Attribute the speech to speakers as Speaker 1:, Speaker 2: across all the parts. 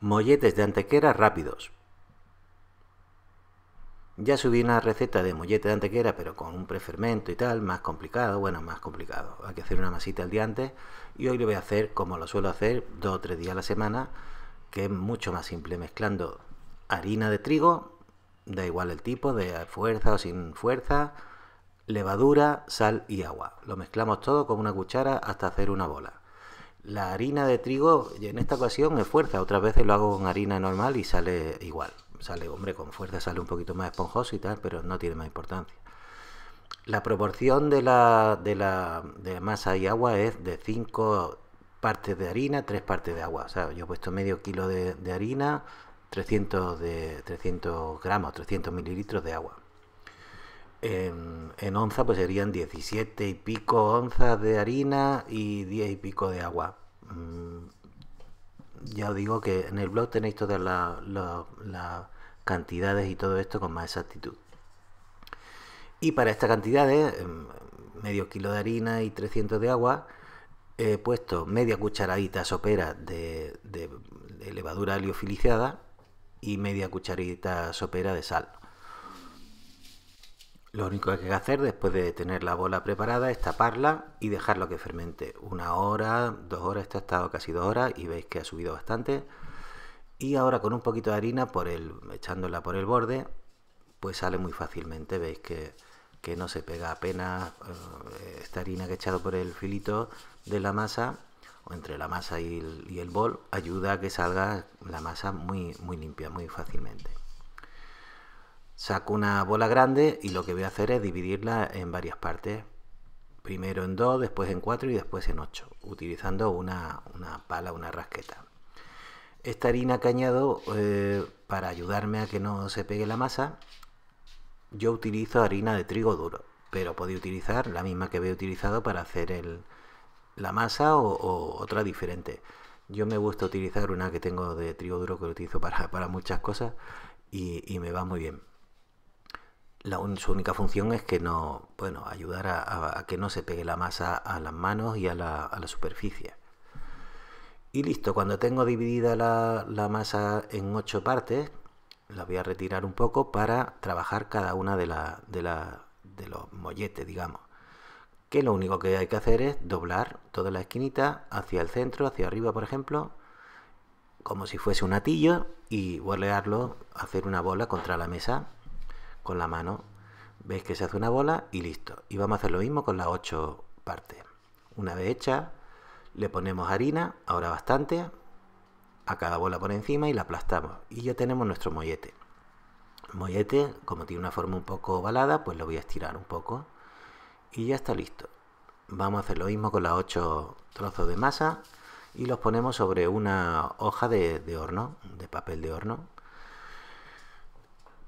Speaker 1: Molletes de antequera rápidos. Ya subí una receta de mollete de antequera, pero con un prefermento y tal, más complicado, bueno, más complicado. Hay que hacer una masita el día antes y hoy lo voy a hacer como lo suelo hacer dos o tres días a la semana, que es mucho más simple, mezclando harina de trigo, da igual el tipo, de fuerza o sin fuerza, levadura, sal y agua. Lo mezclamos todo con una cuchara hasta hacer una bola la harina de trigo en esta ocasión es fuerza, otras veces lo hago con harina normal y sale igual. Sale, hombre, con fuerza sale un poquito más esponjoso y tal, pero no tiene más importancia. La proporción de la, de la masa y agua es de 5 partes de harina, 3 partes de agua. O sea, yo he puesto medio kilo de, harina, 300, de, 300 gramos, 300 mililitros de agua. En, onza pues serían 17 y pico onzas de harina y 10 y pico de agua. Mm, ya os digo que en el blog tenéis todas las cantidades y todo esto con más exactitud. Y para estas cantidades, em, medio kilo de harina y 300 de agua, he puesto media cucharadita sopera de, de levadura liofilizada y media cucharadita sopera de sal. Lo único que hay que hacer después de tener la bola preparada es taparla y dejarlo que fermente. Una hora, dos horas, esto ha estado casi dos horas y veis que ha subido bastante. Y ahora con un poquito de harina, por el, echándola por el borde, pues sale muy fácilmente. Veis que, no se pega apenas eh, esta harina que he echado por el filito de la masa o entre la masa y el, bol ayuda a que salga la masa muy, muy limpia, muy fácilmente. Saco una bola grande y lo que voy a hacer es dividirla en varias partes. Primero en dos, después en cuatro y después en ocho, utilizando una, pala, una rasqueta. Esta harina cañado eh, para ayudarme a que no se pegue la masa, yo utilizo harina de trigo duro, pero podéis utilizar la misma que he utilizado para hacer la masa o, otra diferente. Yo me gusta utilizar una que tengo de trigo duro que lo utilizo para, muchas cosas y me va muy bien su única función es que no, bueno, ayudar a, que no se pegue la masa a las manos y a la, superficie. Y listo, cuando tengo dividida la, masa en ocho partes, la voy a retirar un poco para trabajar cada una de, la, de, los molletes, digamos. Que lo único que hay que hacer es doblar toda la esquinita hacia el centro, hacia arriba, por ejemplo, como si fuese un atillo, y vollearlo hacer una bola contra la mesa con la mano, veis que se hace una bola y listo. Y vamos a hacer lo mismo con las ocho partes. Una vez hecha, le ponemos harina, ahora bastante, a cada bola por encima y la aplastamos. Y ya tenemos nuestro mollete. mollete, como tiene una forma un poco ovalada, pues lo voy a estirar un poco. Y ya está listo. Vamos a hacer lo mismo con las ocho trozos de masa y los ponemos sobre una hoja de horno, de papel de horno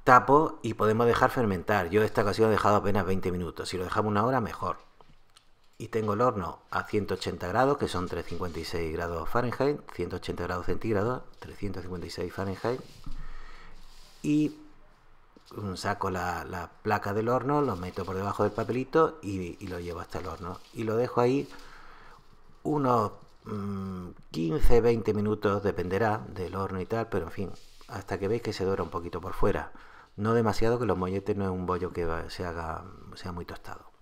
Speaker 1: tapo y podemos dejar fermentar. Yo esta ocasión he dejado apenas 20 minutos. Si lo dejamos una hora, mejor. Y tengo el horno a 180 grados, que son 356 grados Fahrenheit, 180 grados centígrados, 356 Fahrenheit. Y saco la, placa del horno, lo meto por debajo del papelito y, lo llevo hasta el horno. Y lo dejo ahí unos 15-20 mm, minutos, dependerá del horno y tal, pero en fin, hasta que veis que se dora un poquito por fuera. No demasiado que los molletes no es un bollo que se haga, sea muy tostado.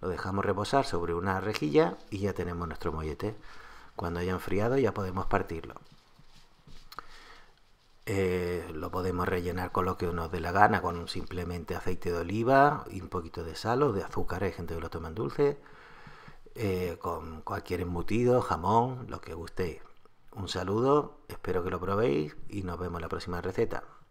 Speaker 1: Lo dejamos reposar sobre una rejilla y ya tenemos nuestro mollete. Cuando haya enfriado ya podemos partirlo. Eh, lo podemos rellenar con lo que nos dé la gana, con simplemente aceite de oliva y un poquito de sal o de azúcar, hay gente que lo toma en dulce, eh, con cualquier embutido, jamón, lo que gustéis. Un saludo, espero que lo probéis y nos vemos en la próxima receta.